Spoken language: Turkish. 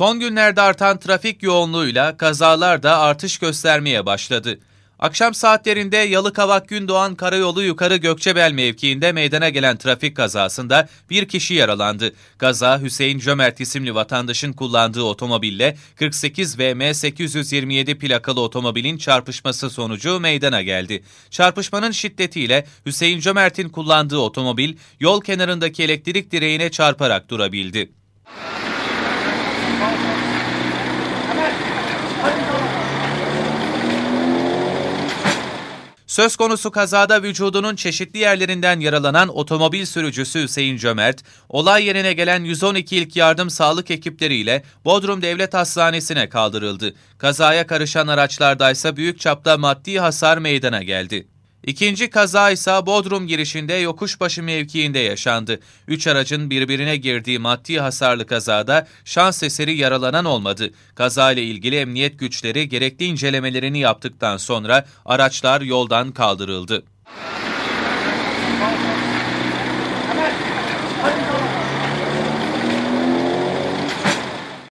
Son günlerde artan trafik yoğunluğuyla kazalar da artış göstermeye başladı. Akşam saatlerinde Yalıkavak-Gündoğan Karayolu yukarı Gökçebel mevkiinde meydana gelen trafik kazasında bir kişi yaralandı. Kaza Hüseyin Cömert isimli vatandaşın kullandığı otomobille 48 VM 827 plakalı otomobilin çarpışması sonucu meydana geldi. Çarpışmanın şiddetiyle Hüseyin Cömert'in kullandığı otomobil yol kenarındaki elektrik direğine çarparak durabildi. Söz konusu kazada vücudunun çeşitli yerlerinden yaralanan otomobil sürücüsü Hüseyin Cömert, olay yerine gelen 112 ilk yardım sağlık ekipleriyle Bodrum Devlet Hastanesi'ne kaldırıldı. Kazaya karışan araçlardaysa büyük çapta maddi hasar meydana geldi. İkinci kaza ise Bodrum girişinde yokuş başı mevkiinde yaşandı. Üç aracın birbirine girdiği maddi hasarlı kazada şans eseri yaralanan olmadı. Kaza ile ilgili emniyet güçleri gerekli incelemelerini yaptıktan sonra araçlar yoldan kaldırıldı.